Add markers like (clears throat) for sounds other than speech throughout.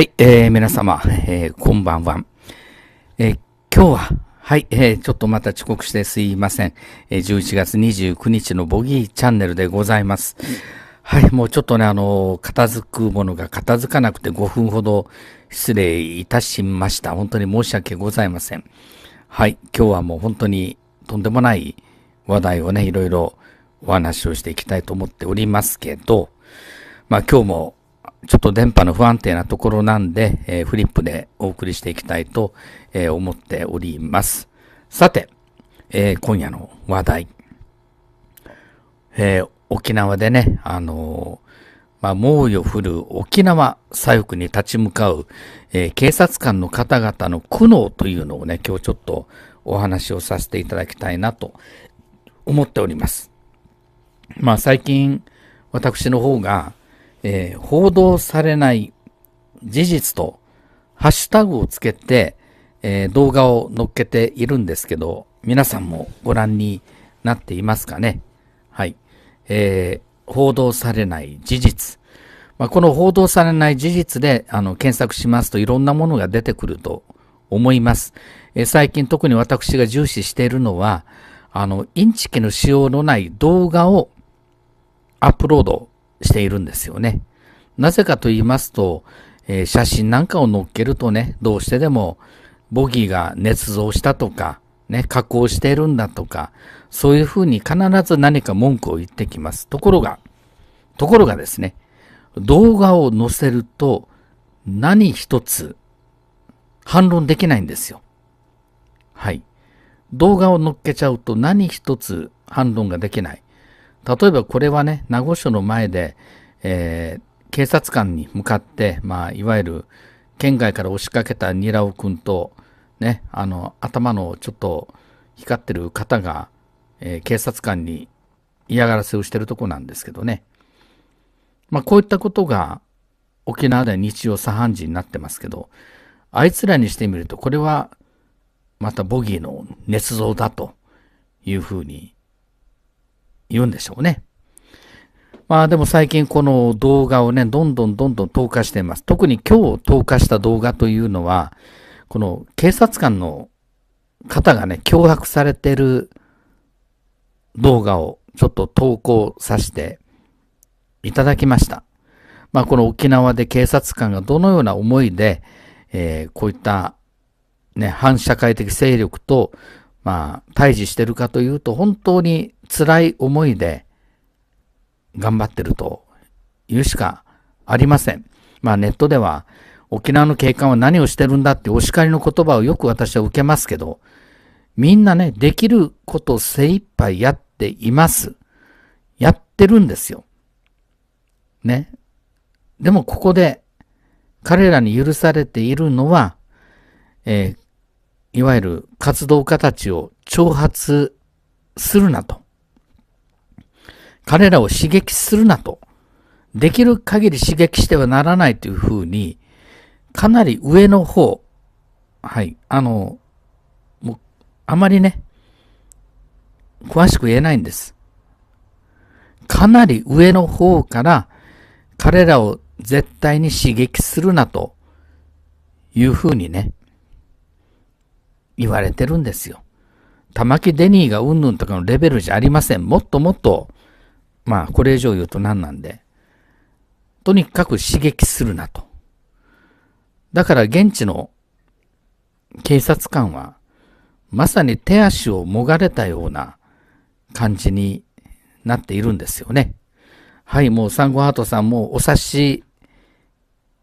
はい、えー、皆様、えー、こんばんは。えー、今日は、はい、えー、ちょっとまた遅刻してすいません。えー、11月29日のボギーチャンネルでございます。はい、もうちょっとね、あの、片付くものが片付かなくて5分ほど失礼いたしました。本当に申し訳ございません。はい、今日はもう本当にとんでもない話題をね、いろいろお話をしていきたいと思っておりますけど、まあ今日もちょっと電波の不安定なところなんで、えー、フリップでお送りしていきたいと、えー、思っております。さて、えー、今夜の話題。え沖縄でね、あのまあ、猛威を振る沖縄左翼に立ち向かう、え警察官の方々の苦悩というのをね、今日ちょっとお話をさせていただきたいなと思っております。まあ、最近、私の方が、えー、報道されない事実とハッシュタグをつけて、えー、動画を載っけているんですけど、皆さんもご覧になっていますかね。はい。えー、報道されない事実。まあ、この報道されない事実で、あの、検索しますといろんなものが出てくると思います。えー、最近特に私が重視しているのは、あの、インチキの使用のない動画をアップロードしているんですよね。なぜかと言いますと、えー、写真なんかを載っけるとね、どうしてでも、ボギーが捏造したとか、ね、加工しているんだとか、そういうふうに必ず何か文句を言ってきます。ところが、ところがですね、動画を載せると何一つ反論できないんですよ。はい。動画を載っけちゃうと何一つ反論ができない。例えばこれはね、名護署の前で、えー、警察官に向かって、まあ、いわゆる県外から押しかけたニラオ君と、ね、あの、頭のちょっと光ってる方が、えー、警察官に嫌がらせをしてるとこなんですけどね。まあ、こういったことが沖縄では日常茶飯事になってますけど、あいつらにしてみると、これはまたボギーの捏造だというふうに言うんでしょうね。まあでも最近この動画をね、どんどんどんどん投下しています。特に今日投下した動画というのは、この警察官の方がね、脅迫されてる動画をちょっと投稿させていただきました。まあこの沖縄で警察官がどのような思いで、えー、こういったね、反社会的勢力とまあ、退治してるかというと、本当に辛い思いで頑張ってるというしかありません。まあ、ネットでは、沖縄の警官は何をしてるんだってお叱りの言葉をよく私は受けますけど、みんなね、できることを精一杯やっています。やってるんですよ。ね。でもここで彼らに許されているのは、えー、いわゆる活動家たちを挑発するなと。彼らを刺激するなと。できる限り刺激してはならないというふうに、かなり上の方、はい、あの、もう、あまりね、詳しく言えないんです。かなり上の方から彼らを絶対に刺激するなというふうにね、言われてるんですよ。玉木デニーがうんぬんとかのレベルじゃありません。もっともっと、まあ、これ以上言うと何なんで、とにかく刺激するなと。だから現地の警察官は、まさに手足をもがれたような感じになっているんですよね。はい、もうサンゴハートさんもお察し、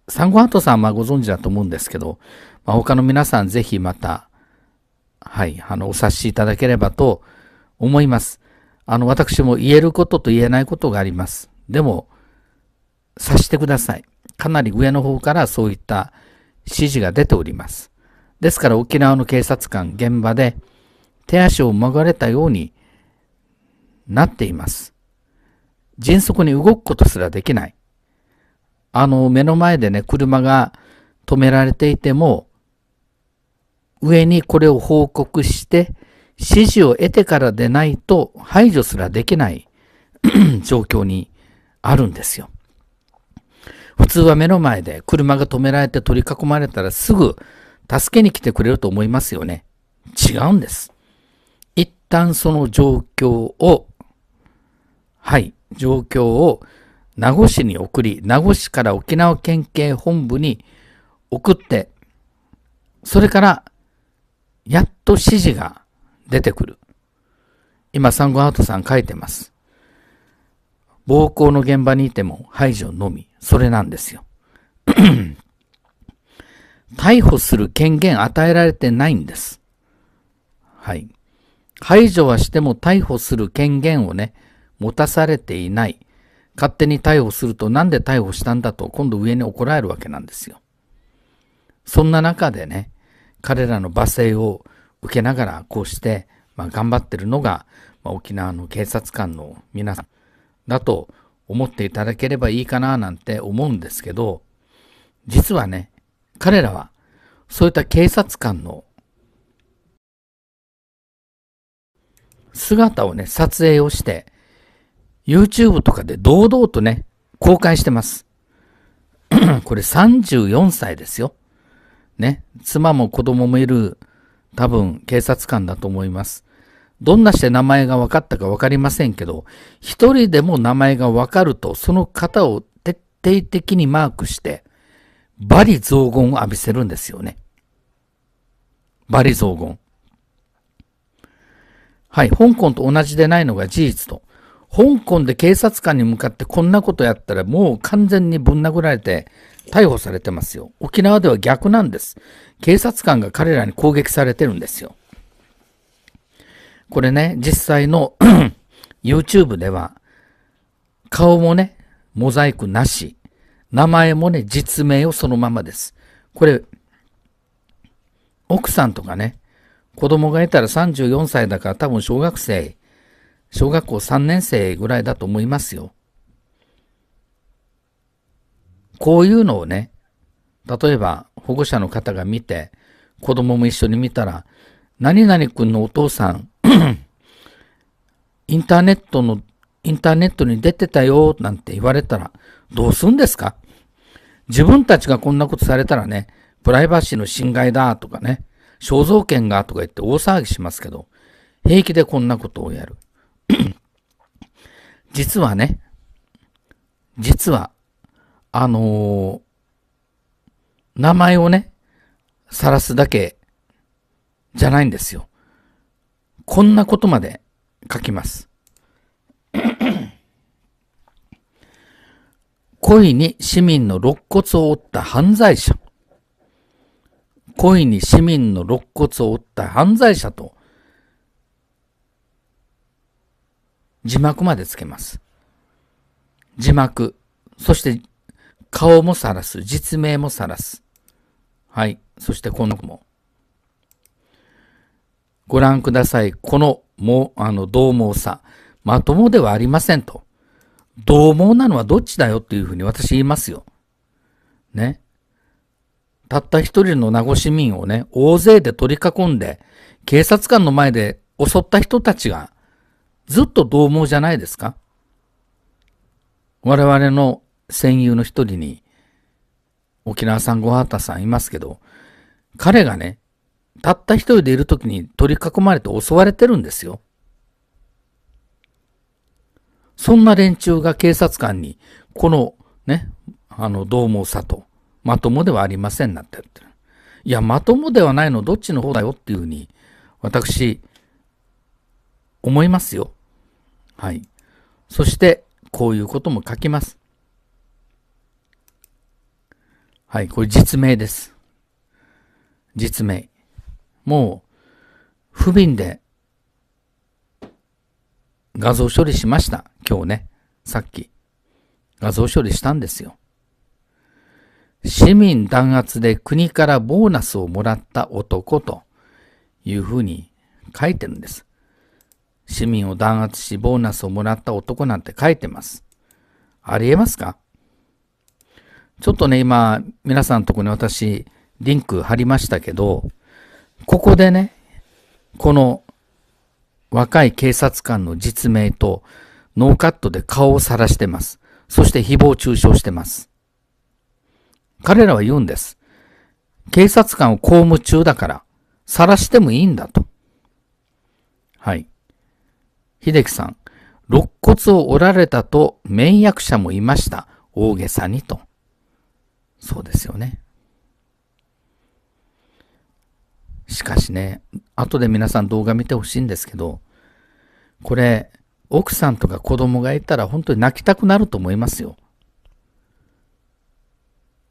サンゴハートさんはご存知だと思うんですけど、まあ、他の皆さんぜひまたはい、あの、お察しいただければと思います。あの、私も言えることと言えないことがあります。でも、察してください。かなり上の方からそういった指示が出ております。ですから沖縄の警察官、現場で手足を曲がれたようになっています。迅速に動くことすらできない。あの、目の前でね、車が止められていても、上にこれを報告して、指示を得てからでないと排除すらできない (clears throat) 状況にあるんですよ。普通は目の前で車が止められて取り囲まれたらすぐ助けに来てくれると思いますよね。違うんです。一旦その状況を、はい、状況を名護市に送り、名護市から沖縄県警本部に送って、それからやっと指示が出てくる。今、サンゴアートさん書いてます。暴行の現場にいても排除のみ。それなんですよ。(clears throat) 逮捕する権限与えられてないんです。はい。排除はしても逮捕する権限をね、持たされていない。勝手に逮捕するとなんで逮捕したんだと今度上に怒られるわけなんですよ。そんな中でね、彼らの罵声を受けながらこうして、まあ、頑張ってるのが、まあ、沖縄の警察官の皆さんだと思っていただければいいかななんて思うんですけど、実はね、彼らはそういった警察官の姿をね、撮影をして、YouTube とかで堂々とね、公開してます。(clears throat) これ34歳ですよ。ね、妻も子供もいる、多分警察官だと思います。どんなして名前が分かったか分かりませんけど、一人でも名前が分かると、その方を徹底的にマークして、罵詈雑言を浴びせるんですよね。罵詈雑言。はい、香港と同じでないのが事実と。香港で警察官に向かってこんなことやったらもう完全にぶん殴られて逮捕されてますよ。沖縄では逆なんです。警察官が彼らに攻撃されてるんですよ。これね、実際の (clears throat) YouTube では、顔もね、モザイクなし、名前もね、実名をそのままです。これ、奥さんとかね、子供がいたら34歳だから多分小学生、小学校3年生ぐらいだと思いますよ。こういうのをね、例えば保護者の方が見て、子供も一緒に見たら、何々くんのお父さんインターネットの、インターネットに出てたよ、なんて言われたら、どうすんですか自分たちがこんなことされたらね、プライバシーの侵害だとかね、肖像権がとか言って大騒ぎしますけど、平気でこんなことをやる。(clears throat) 実はね、実はあのー、名前をね、晒すだけじゃないんですよ。こんなことまで書きます。故 (coughs) 意に市民の肋骨を折った犯罪者。故意に市民の肋骨を折った犯罪者と字幕までつけます。字幕、そして顔もさらす。実名もさらす。はい。そしてこの子も。ご覧ください。この、も、あの、獰猛さ。まともではありませんと。獰猛なのはどっちだよっていうふうに私言いますよ。ね。たった一人の名護市民をね、大勢で取り囲んで、警察官の前で襲った人たちが、ずっと獰猛じゃないですか我々の戦友の一人に、沖縄産ごはたさんいますけど、彼がね、たった一人でいる時に取り囲まれて襲われてるんですよ。そんな連中が警察官に、このね、あの、どうもさと、まともではありませんなってってる。いや、まともではないのどっちの方だよっていうふうに、私、思いますよ。はい。そして、こういうことも書きます。はい、これ実名です。実名。もう、不憫で画像処理しました。今日ね。さっき。画像処理したんですよ。市民弾圧で国からボーナスをもらった男というふうに書いてるんです。市民を弾圧しボーナスをもらった男なんて書いてます。ありえますかちょっとね、今、皆さんのとこに私、リンク貼りましたけど、ここでね、この若い警察官の実名と、ノーカットで顔を晒してます。そして誹謗中傷してます。彼らは言うんです。警察官を公務中だから、晒してもいいんだと。はい。秀樹さん、肋骨を折られたと、面役者もいました。大げさにと。そうですよね。しかしね、後で皆さん動画見てほしいんですけど、これ、奥さんとか子供がいたら本当に泣きたくなると思いますよ。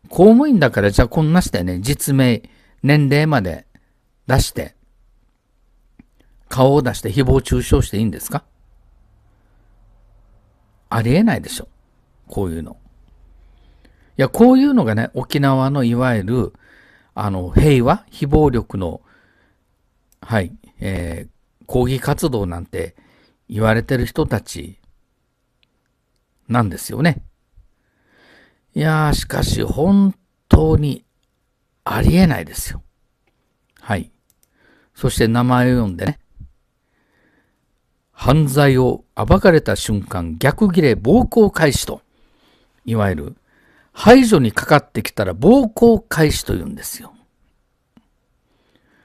公務員だからじゃあこんなしてね、実名、年齢まで出して、顔を出して誹謗中傷していいんですかありえないでしょ。こういうの。いや、こういうのがね、沖縄のいわゆる、あの、平和、非暴力の、はい、えー、抗議活動なんて言われてる人たちなんですよね。いやー、しかし本当にありえないですよ。はい。そして名前を読んでね。犯罪を暴かれた瞬間、逆ギレ暴行開始と、いわゆる排除にかかってきたら暴行開始というんですよ。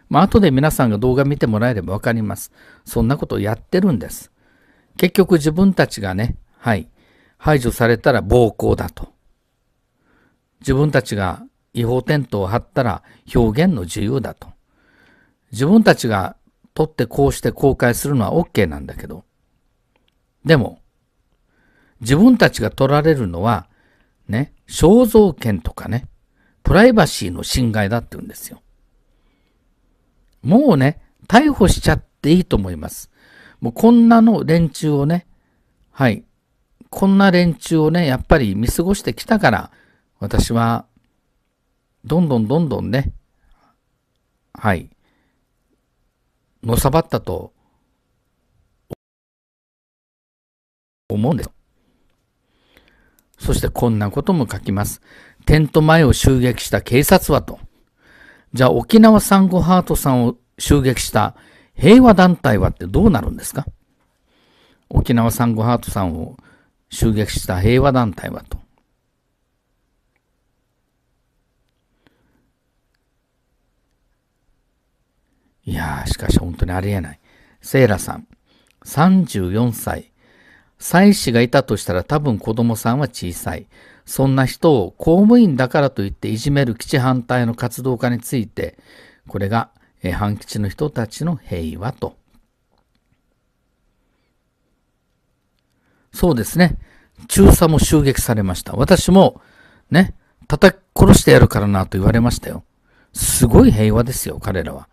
まあ、後で皆さんが動画見てもらえればわかります。そんなことをやってるんです。結局自分たちがね、はい、排除されたら暴行だと。自分たちが違法テントを張ったら表現の自由だと。自分たちが取ってこうして公開するのは OK なんだけど。でも、自分たちが取られるのはね、肖像権とかね、プライバシーの侵害だって言うんですよ。もうね、逮捕しちゃっていいと思います。もうこんなの連中をね、はい、こんな連中をね、やっぱり見過ごしてきたから、私は、どんどんどんどんね、はい、のさばったと、思うんです。そしてこんなことも書きます。テント前を襲撃した警察はと。じゃあ沖縄産後ハートさんを襲撃した平和団体はってどうなるんですか沖縄産後ハートさんを襲撃した平和団体はと。いやー、しかし本当にありえない。セイラさん、34歳、妻子がいたとしたら多分子供さんは小さい。そんな人を公務員だからといっていじめる基地反対の活動家について、これが反基地の人たちの平和と。そうですね。中佐も襲撃されました。私も、ね、叩き殺してやるからなと言われましたよ。すごい平和ですよ、彼らは。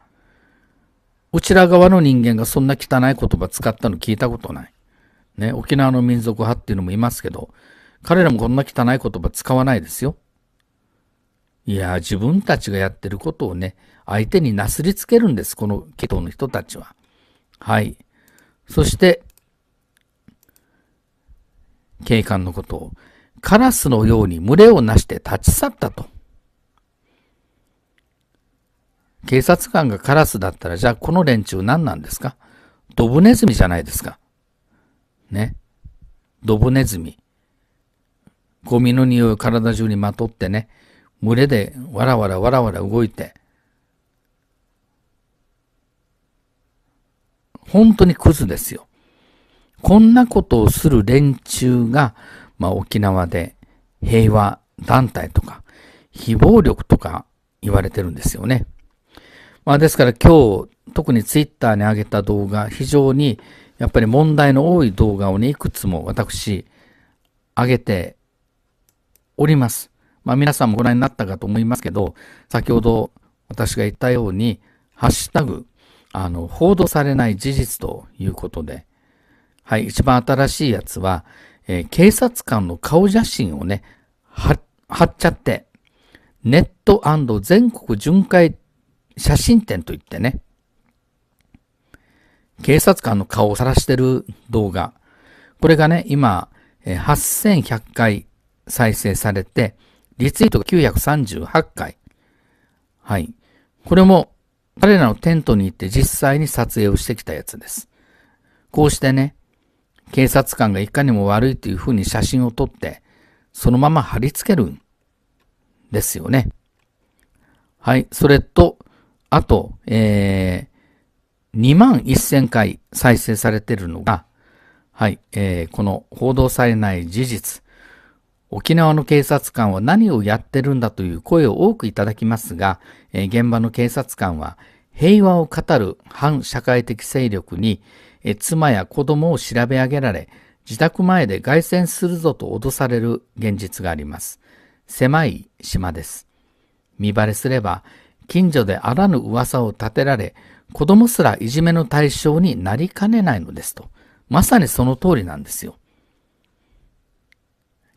うちら側の人間がそんな汚い言葉使ったの聞いたことない。ね、沖縄の民族派っていうのもいますけど、彼らもこんな汚い言葉使わないですよ。いや、自分たちがやってることをね、相手になすりつけるんです、この系統の人たちは。はい。そして、警官のことを、カラスのように群れをなして立ち去ったと。警察官がカラスだったら、じゃあこの連中何なんですかドブネズミじゃないですか。ね、ドブネズミ、ゴミの匂いを体中にまとってね、群れでわらわらわらわら動いて、本当にクズですよ。こんなことをする連中が、まあ、沖縄で平和団体とか、非暴力とか言われてるんですよね。まあ、ですから今日、特にツイッターに上げた動画、非常にやっぱり問題の多い動画をね、いくつも私、上げております。まあ皆さんもご覧になったかと思いますけど、先ほど私が言ったように、ハッシュタグ、あの、報道されない事実ということで、はい、一番新しいやつは、えー、警察官の顔写真をね、貼っちゃって、ネット全国巡回写真展といってね、警察官の顔を晒してる動画。これがね、今、8100回再生されて、リツイートが938回。はい。これも、彼らのテントに行って実際に撮影をしてきたやつです。こうしてね、警察官がいかにも悪いというふうに写真を撮って、そのまま貼り付けるんですよね。はい。それと、あと、え2万1000回再生されているのが、はい、えー、この報道されない事実、沖縄の警察官は何をやってるんだという声を多くいただきますが、えー、現場の警察官は平和を語る反社会的勢力に、えー、妻や子供を調べ上げられ、自宅前で凱旋するぞと脅される現実があります。狭い島です。見バレすれば、近所であらぬ噂を立てられ、子供すらいじめの対象になりかねないのですと。まさにその通りなんですよ。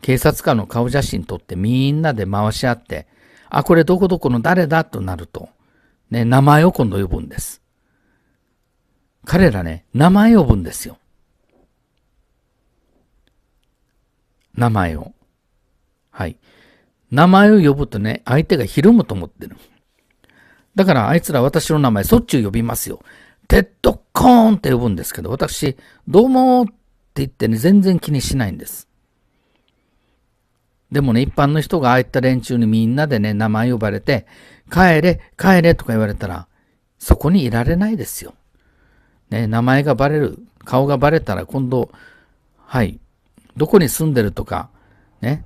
警察官の顔写真撮ってみんなで回し合って、あ、これどこどこの誰だとなると、ね、名前を今度呼ぶんです。彼らね、名前呼ぶんですよ。名前を。はい。名前を呼ぶとね、相手がひるむと思ってる。だからあいつら私の名前そっちを呼びますよ。テッドコーンって呼ぶんですけど、私、どうもって言ってね、全然気にしないんです。でもね、一般の人がああいった連中にみんなでね、名前呼ばれて、帰れ、帰れとか言われたら、そこにいられないですよ。ね、名前がバレる、顔がバレたら今度、はい、どこに住んでるとか、ね、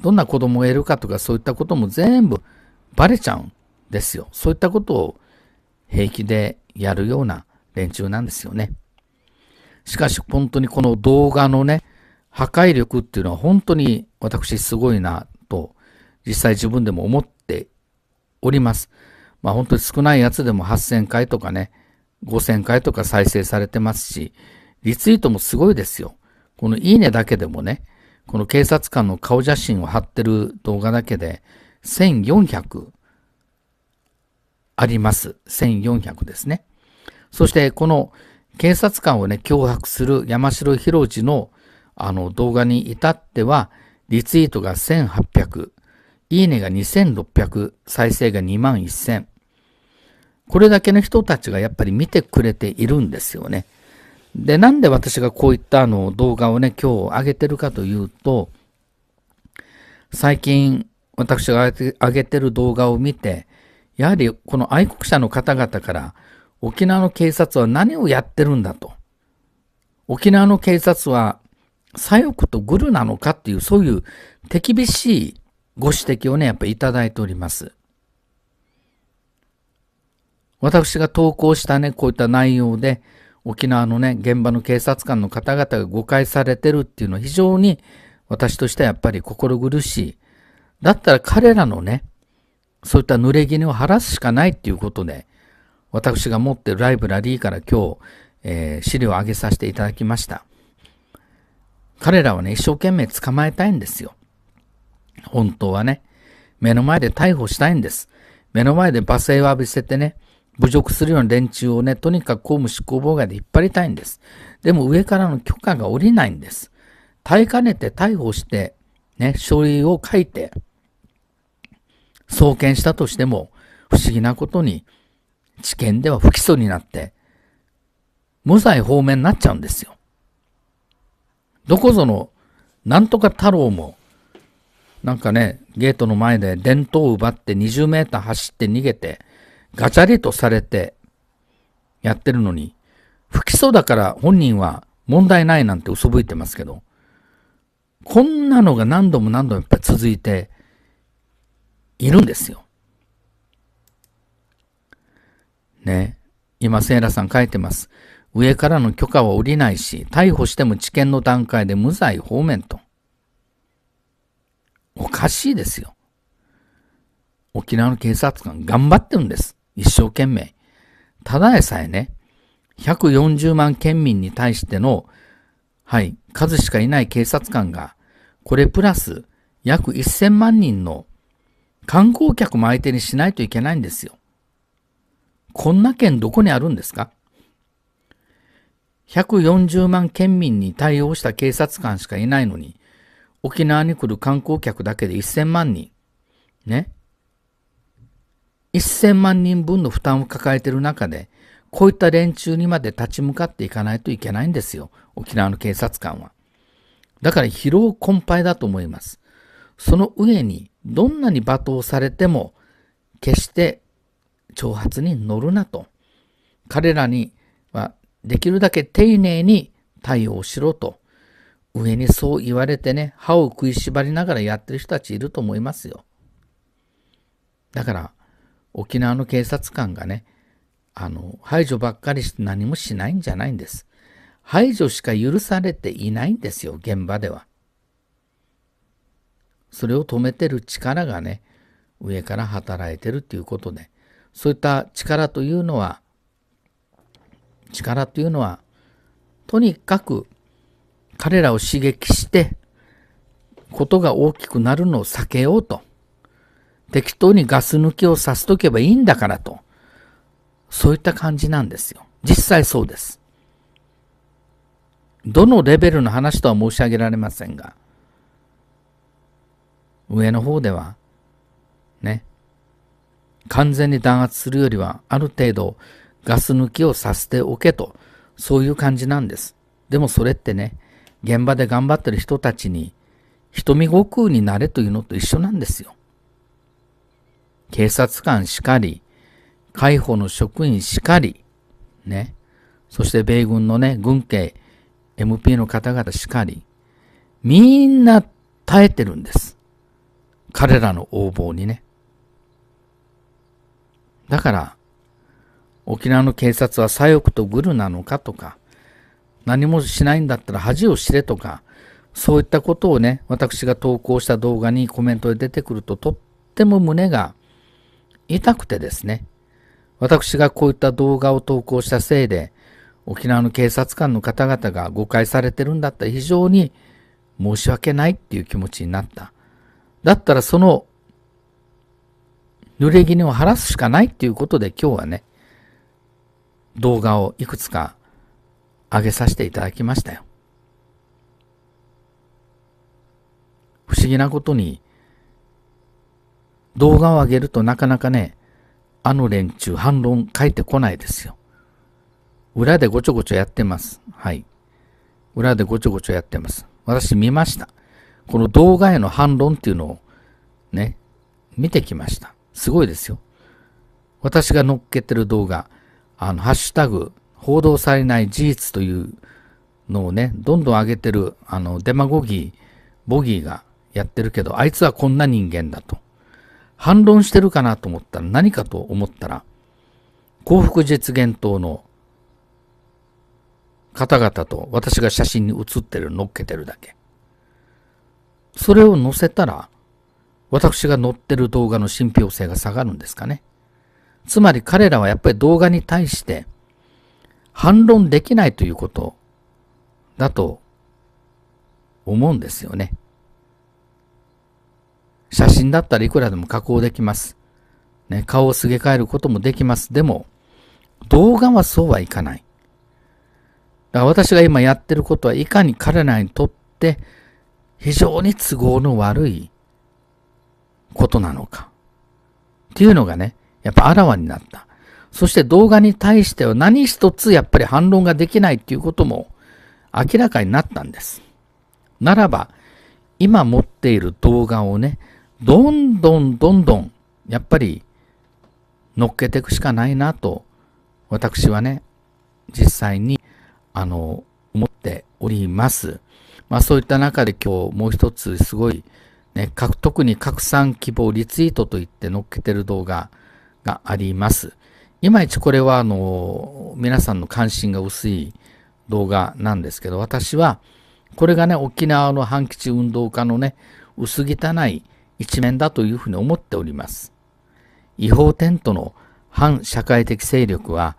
どんな子供がいるかとかそういったことも全部バレちゃう。ですよ。そういったことを平気でやるような連中なんですよね。しかし本当にこの動画のね、破壊力っていうのは本当に私すごいなと実際自分でも思っております。まあ本当に少ないやつでも8000回とかね、5000回とか再生されてますし、リツイートもすごいですよ。このいいねだけでもね、この警察官の顔写真を貼ってる動画だけで1400あります。1400ですね。そしてこの警察官をね、脅迫する山城博士のあの動画に至っては、リツイートが1800、いいねが2600、再生が2万1000。これだけの人たちがやっぱり見てくれているんですよね。で、なんで私がこういったあの動画をね、今日上げてるかというと、最近私が上げてる動画を見て、やはりこの愛国者の方々から沖縄の警察は何をやってるんだと。沖縄の警察は左翼とグルなのかっていうそういう手厳しいご指摘をね、やっぱりいただいております。私が投稿したね、こういった内容で、沖縄のね、現場の警察官の方々が誤解されてるっていうのは非常に私としてはやっぱり心苦しい。だったら彼らのね、そういった濡れ衣を晴らすしかないっていうことで、私が持ってるライブラリーから今日、えー、資料を上げさせていただきました。彼らはね、一生懸命捕まえたいんですよ。本当はね。目の前で逮捕したいんです。目の前で罵声を浴びせてね、侮辱するような連中をね、とにかく公務執行妨害で引っ張りたいんです。でも上からの許可が下りないんです。耐えかねて逮捕して、ね、書類を書いて、送検したとしても、不思議なことに、知見では不起訴になって、無罪方面になっちゃうんですよ。どこぞの、なんとか太郎も、なんかね、ゲートの前で電灯を奪って20メーター走って逃げて、ガチャリとされて、やってるのに、不起訴だから本人は問題ないなんて嘘吹いてますけど、こんなのが何度も何度もやっぱり続いて、いるんですよ。ね。今、セイラさん書いてます。上からの許可は下りないし、逮捕しても知見の段階で無罪方面と。おかしいですよ。沖縄の警察官頑張ってるんです。一生懸命。ただでさえね、140万県民に対しての、はい、数しかいない警察官が、これプラス約1000万人の観光客も相手にしないといけないんですよ。こんな県どこにあるんですか ?140 万県民に対応した警察官しかいないのに、沖縄に来る観光客だけで1000万人。ね。1000万人分の負担を抱えている中で、こういった連中にまで立ち向かっていかないといけないんですよ。沖縄の警察官は。だから疲労困憊だと思います。その上に、どんなに罵倒されても、決して挑発に乗るなと。彼らにはできるだけ丁寧に対応しろと。上にそう言われてね、歯を食いしばりながらやってる人たちいると思いますよ。だから、沖縄の警察官がね、あの、排除ばっかりして何もしないんじゃないんです。排除しか許されていないんですよ、現場では。それを止めてる力がね上から働いてるっていうことでそういった力というのは力というのはとにかく彼らを刺激してことが大きくなるのを避けようと適当にガス抜きをさせとけばいいんだからとそういった感じなんですよ実際そうですどのレベルの話とは申し上げられませんが上の方では、ね、完全に弾圧するよりは、ある程度ガス抜きをさせておけと、そういう感じなんです。でもそれってね、現場で頑張ってる人たちに、瞳悟空になれというのと一緒なんですよ。警察官しかり、解放の職員しかり、ね、そして米軍のね、軍警、MP の方々しかり、みんな耐えてるんです。彼らの横暴にね。だから、沖縄の警察は左翼とグルなのかとか、何もしないんだったら恥を知れとか、そういったことをね、私が投稿した動画にコメントで出てくると、とっても胸が痛くてですね、私がこういった動画を投稿したせいで、沖縄の警察官の方々が誤解されてるんだったら非常に申し訳ないっていう気持ちになった。だったらその濡れ衣を晴らすしかないっていうことで今日はね、動画をいくつか上げさせていただきましたよ。不思議なことに、動画を上げるとなかなかね、あの連中反論書いてこないですよ。裏でごちょごちょやってます。はい。裏でごちょごちょやってます。私見ました。この動画への反論っていうのをね、見てきました。すごいですよ。私が載っけてる動画、あの、ハッシュタグ、報道されない事実というのをね、どんどん上げてる、あの、デマゴギー、ボギーがやってるけど、あいつはこんな人間だと。反論してるかなと思ったら、何かと思ったら、幸福実現党の方々と私が写真に写ってる乗っけてるだけ。それを載せたら、私が載ってる動画の信憑性が下がるんですかね。つまり彼らはやっぱり動画に対して反論できないということだと思うんですよね。写真だったらいくらでも加工できます。ね、顔をすげ替えることもできます。でも、動画はそうはいかない。だから私が今やってることはいかに彼らにとって非常に都合の悪いことなのか。っていうのがね、やっぱあらわになった。そして動画に対しては何一つやっぱり反論ができないっていうことも明らかになったんです。ならば、今持っている動画をね、どんどんどんどん、やっぱり乗っけていくしかないなと、私はね、実際に、あの、思っております。まあそういった中で今日もう一つすごい、ね、特に拡散希望リツイートといって載っけてる動画があります。いまいちこれはあの、皆さんの関心が薄い動画なんですけど、私はこれがね、沖縄の反基地運動家のね、薄汚い一面だというふうに思っております。違法テントの反社会的勢力は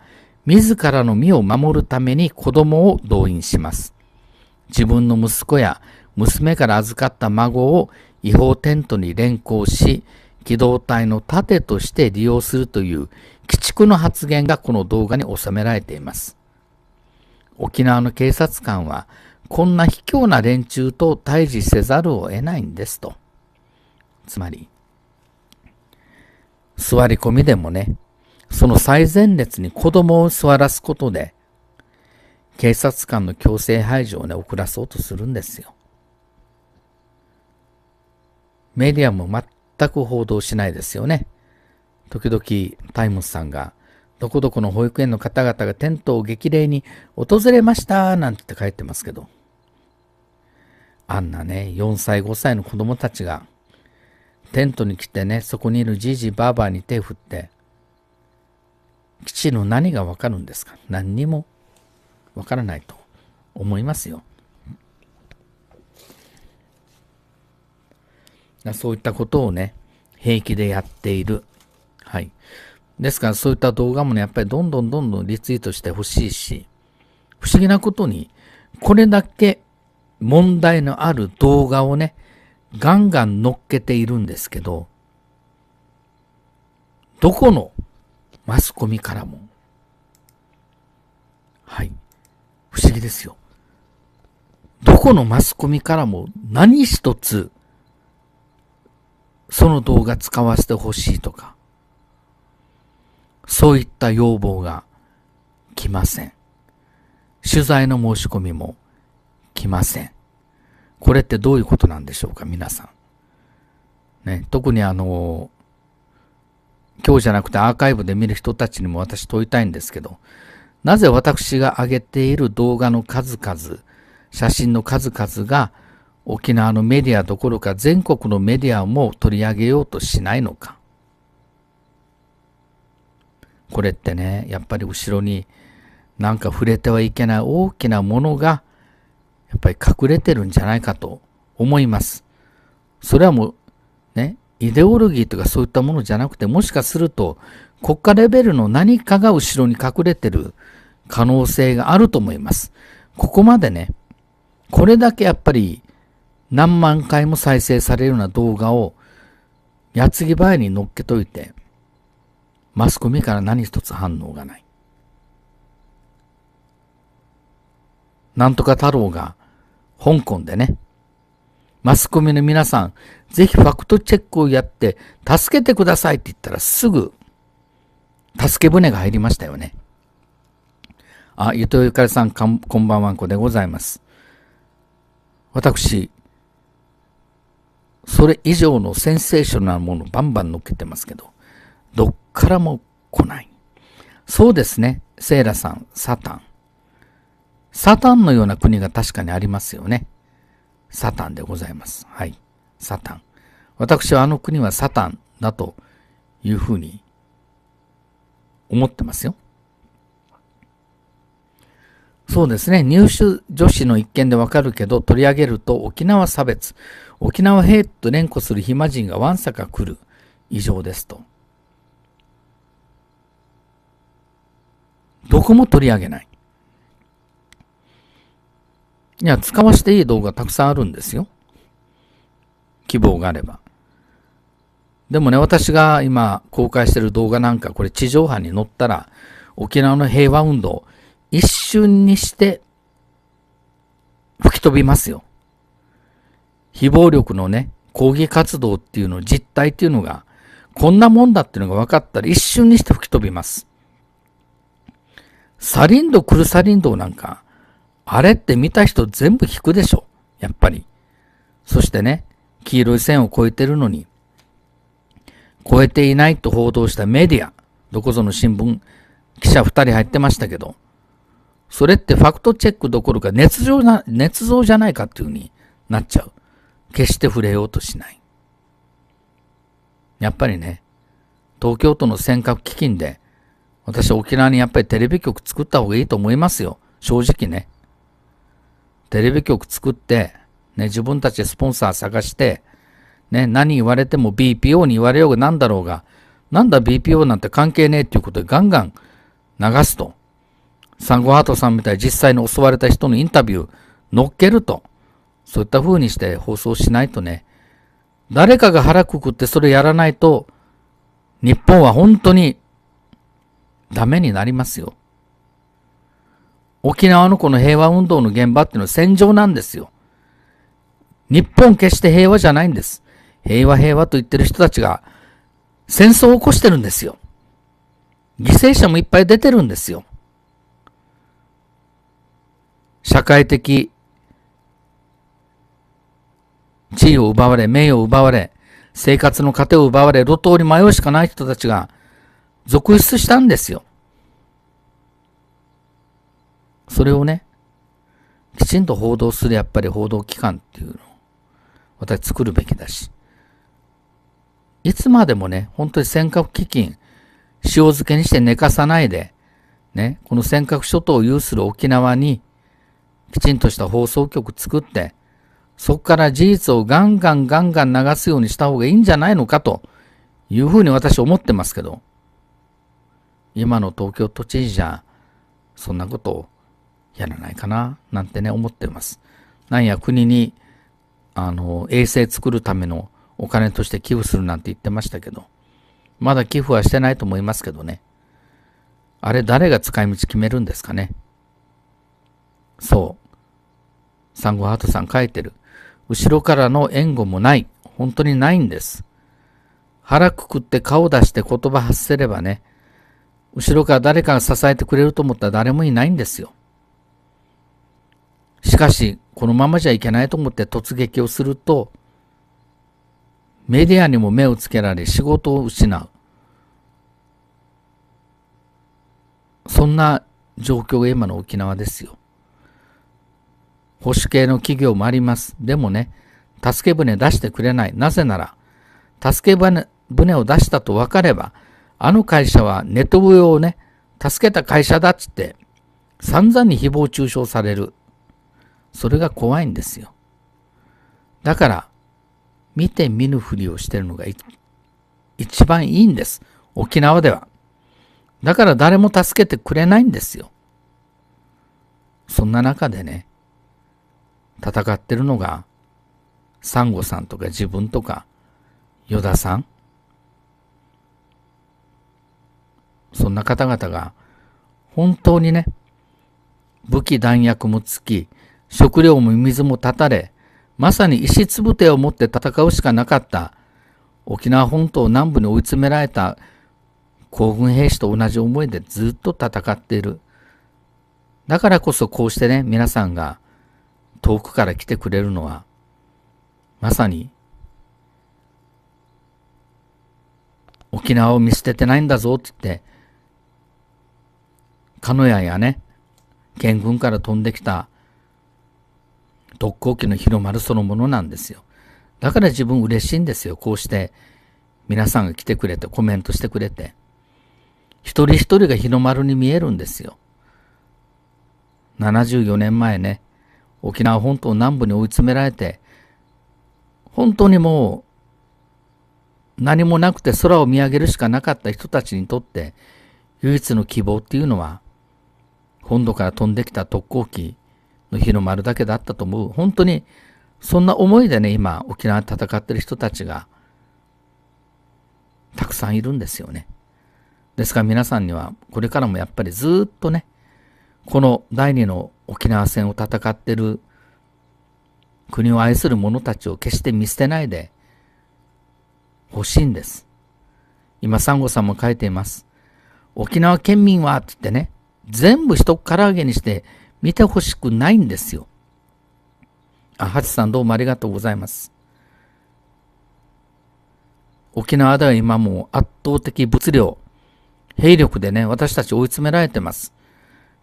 自らの身を守るために子供を動員します。自分の息子や娘から預かった孫を違法テントに連行し、機動隊の盾として利用するという鬼畜の発言がこの動画に収められています。沖縄の警察官は、こんな卑怯な連中と対峙せざるを得ないんですと。つまり、座り込みでもね、その最前列に子供を座らすことで、警察官の強制排除をね、遅らそうとするんですよ。メディアも全く報道しないですよね。時々、タイムズさんが、どこどこの保育園の方々がテントを激励に訪れましたなんて書いてますけど、あんなね、4歳、5歳の子供たちが、テントに来てね、そこにいるじいじばあばに手振って、基地の何がわかるんですか何にもわからないと思いますよ。そういったことをね、平気でやっている。はい。ですからそういった動画もね、やっぱりどんどんどんどんリツイートしてほしいし、不思議なことに、これだけ問題のある動画をね、ガンガン乗っけているんですけど、どこのマスコミからも。はい。不思議ですよ。どこのマスコミからも何一つ、その動画使わせてほしいとか、そういった要望が来ません。取材の申し込みも来ません。これってどういうことなんでしょうか、皆さん。ね、特にあの、今日じゃなくてアーカイブで見る人たちにも私問いたいんですけど、なぜ私が上げている動画の数々、写真の数々が沖縄のメディアどころか全国のメディアも取り上げようとしないのか。これってね、やっぱり後ろになんか触れてはいけない大きなものがやっぱり隠れてるんじゃないかと思います。それはもうイデオロギーとかそういったものじゃなくて、もしかすると国家レベルの何かが後ろに隠れてる可能性があると思います。ここまでね、これだけやっぱり何万回も再生されるような動画を矢継ぎえに乗っけといて、マスコミから何一つ反応がない。なんとか太郎が香港でね、マスコミの皆さん、ぜひファクトチェックをやって、助けてくださいって言ったらすぐ、助け舟が入りましたよね。あ、ゆとゆかりさんこんばんはんこでございます。私、それ以上のセンセーショナルなものバンバン乗っけてますけど、どっからも来ない。そうですね、セイラさん、サタン。サタンのような国が確かにありますよね。サタンでございます。はい。サタン。私はあの国はサタンだというふうに思ってますよ。そうですね。入手女子の一件でわかるけど、取り上げると沖縄差別、沖縄兵と連呼する暇人がわんさか来る以上ですと。どこも取り上げない。いや、使わせていい動画たくさんあるんですよ。希望があれば。でもね、私が今公開してる動画なんか、これ地上波に乗ったら、沖縄の平和運動、一瞬にして吹き飛びますよ。非暴力のね、抗議活動っていうの、実態っていうのが、こんなもんだっていうのが分かったら一瞬にして吹き飛びます。サリンド、クルサリンドなんか、あれって見た人全部引くでしょ。やっぱり。そしてね、黄色い線を越えてるのに、超えていないと報道したメディア、どこぞの新聞、記者2人入ってましたけど、それってファクトチェックどころか熱情な、捏造じゃないかっていうふうになっちゃう。決して触れようとしない。やっぱりね、東京都の尖閣基金で、私沖縄にやっぱりテレビ局作った方がいいと思いますよ。正直ね。テレビ局作って、ね、自分たちでスポンサー探して、ね、何言われても BPO に言われようが何だろうが、なんだ BPO なんて関係ねえっていうことでガンガン流すと。産後ハートさんみたいに実際に襲われた人のインタビュー乗っけると。そういった風にして放送しないとね、誰かが腹くくってそれやらないと、日本は本当にダメになりますよ。沖縄のこの平和運動の現場っていうのは戦場なんですよ。日本決して平和じゃないんです。平和平和と言ってる人たちが戦争を起こしてるんですよ。犠牲者もいっぱい出てるんですよ。社会的地位を奪われ、名誉を奪われ、生活の糧を奪われ、路頭に迷うしかない人たちが続出したんですよ。それをね、きちんと報道するやっぱり報道機関っていうの私作るべきだし。いつまでもね、本当に尖閣基金、塩漬けにして寝かさないで、ね、この尖閣諸島を有する沖縄に、きちんとした放送局作って、そこから事実をガンガンガンガン流すようにした方がいいんじゃないのかというふうに私思ってますけど、今の東京都知事じゃ、そんなことをやらないかな、なんてね、思ってます。なんや国にあの、衛星作るためのお金として寄付するなんて言ってましたけど、まだ寄付はしてないと思いますけどね。あれ誰が使い道決めるんですかね。そう。サンゴハートさん書いてる。後ろからの援護もない。本当にないんです。腹くくって顔出して言葉発せればね、後ろから誰かが支えてくれると思ったら誰もいないんですよ。しかし、このままじゃいけないと思って突撃をすると、メディアにも目をつけられ仕事を失う。そんな状況が今の沖縄ですよ。保守系の企業もあります。でもね、助け船出してくれない。なぜなら、助け船船を出したと分かれば、あの会社はネットヨをね、助けた会社だっつって、散々に誹謗中傷される。それが怖いんですよ。だから、見て見ぬふりをしてるのが一番いいんです。沖縄では。だから誰も助けてくれないんですよ。そんな中でね、戦ってるのが、サンゴさんとか自分とか、ヨダさん。そんな方々が、本当にね、武器弾薬もつき、食料も水も断たれ、まさに石つぶてを持って戦うしかなかった沖縄本島南部に追い詰められた皇軍兵士と同じ思いでずっと戦っている。だからこそこうしてね、皆さんが遠くから来てくれるのは、まさに沖縄を見捨ててないんだぞって言って、鹿屋やね、県軍から飛んできた特攻機の日の丸そのものなんですよ。だから自分嬉しいんですよ。こうして皆さんが来てくれてコメントしてくれて。一人一人が日の丸に見えるんですよ。74年前ね、沖縄本島南部に追い詰められて、本当にもう何もなくて空を見上げるしかなかった人たちにとって、唯一の希望っていうのは、本土から飛んできた特攻機の日の丸だけだったと思う。本当に、そんな思いでね、今、沖縄戦ってる人たちが、たくさんいるんですよね。ですから皆さんには、これからもやっぱりずっとね、この第二の沖縄戦を戦ってる国を愛する者たちを決して見捨てないで欲しいんです。今、サンゴさんも書いています。沖縄県民は、つってね、全部一唐揚げにして見てほしくないんですよ。あ、ハチさんどうもありがとうございます。沖縄では今も圧倒的物量、兵力でね、私たち追い詰められてます。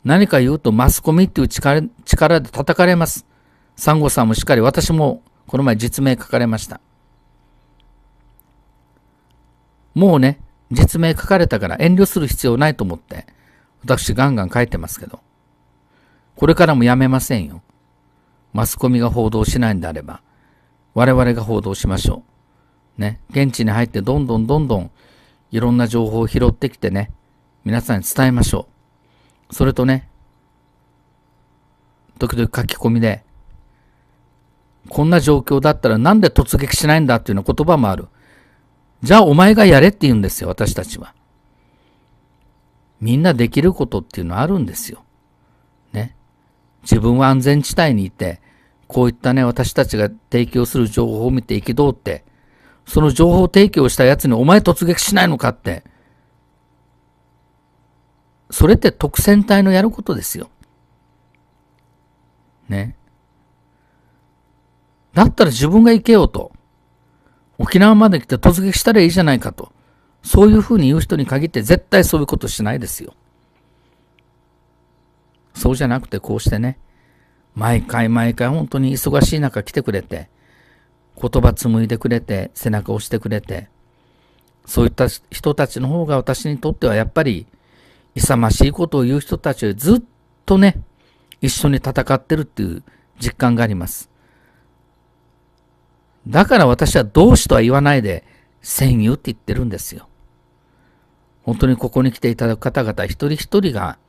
何か言うとマスコミっていう力力で叩かれます。サンゴさんもしっかり、私もこの前実名書かれました。もうね、実名書かれたから遠慮する必要ないと思って、私ガンガン書いてますけど。これからもやめませんよ。マスコミが報道しないんであれば、我々が報道しましょう。ね、現地に入ってどんどんどんどんいろんな情報を拾ってきてね、皆さんに伝えましょう。それとね、時々書き込みで、こんな状況だったらなんで突撃しないんだっていうような言葉もある。じゃあお前がやれって言うんですよ、私たちは。みんなできることっていうのはあるんですよ。自分は安全地帯にいて、こういったね、私たちが提供する情報を見て憤って、その情報提供した奴にお前突撃しないのかって、それって特選隊のやることですよ。ね。だったら自分が行けよと。沖縄まで来て突撃したらいいじゃないかと。そういうふうに言う人に限って絶対そういうことしないですよ。そうじゃなくてこうしてね、毎回毎回本当に忙しい中来てくれて、言葉紡いでくれて、背中を押してくれて、そういった人たちの方が私にとってはやっぱり勇ましいことを言う人たちをずっとね、一緒に戦ってるっていう実感があります。だから私は同志とは言わないで、戦友って言ってるんですよ。本当にここに来ていただく方々一人一人が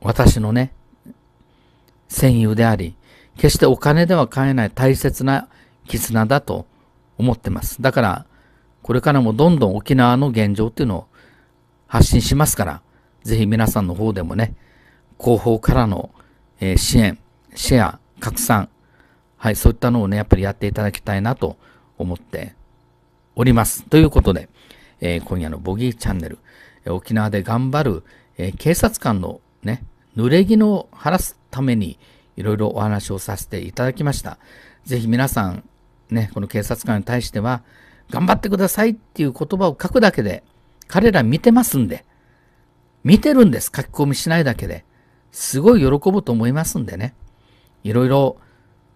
私のね、戦友であり、決してお金では買えない大切な絆だと思ってます。だから、これからもどんどん沖縄の現状っていうのを発信しますから、ぜひ皆さんの方でもね、広報からの、え支援、シェア、拡散、はい、そういったのをね、やっぱりやっていただきたいなと思っております。ということで、えー、今夜のボギーチャンネル、え沖縄で頑張る、え警察官のね、濡れ衣を晴らすためにいろいろお話をさせていただきました。ぜひ皆さん、ね、この警察官に対しては、頑張ってくださいっていう言葉を書くだけで、彼ら見てますんで、見てるんです、書き込みしないだけで。すごい喜ぶと思いますんでね。いろいろ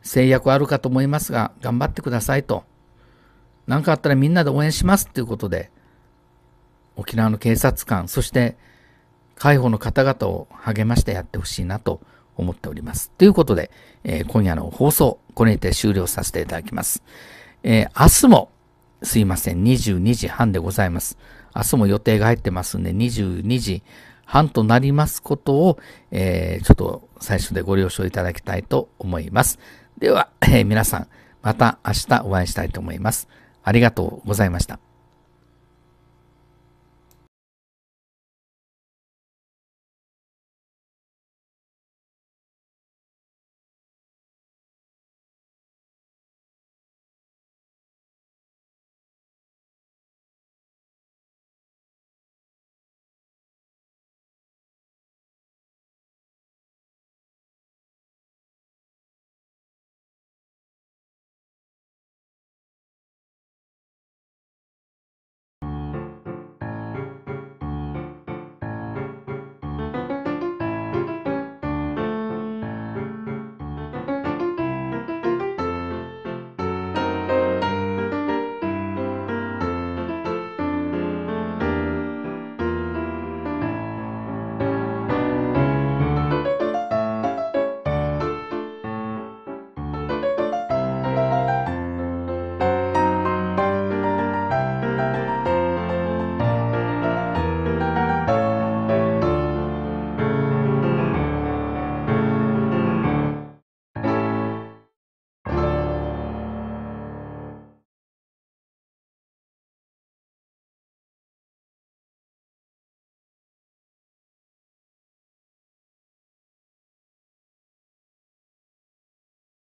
制約あるかと思いますが、頑張ってくださいと。何かあったらみんなで応援しますっていうことで、沖縄の警察官、そして介護の方々を励ましてやってほしいなと思っております。ということで、えー、今夜の放送、これにて終了させていただきます。えー、明日も、すいません、22時半でございます。明日も予定が入ってますんで、22時半となりますことを、えー、ちょっと最初でご了承いただきたいと思います。では、え皆さん、また明日お会いしたいと思います。ありがとうございました。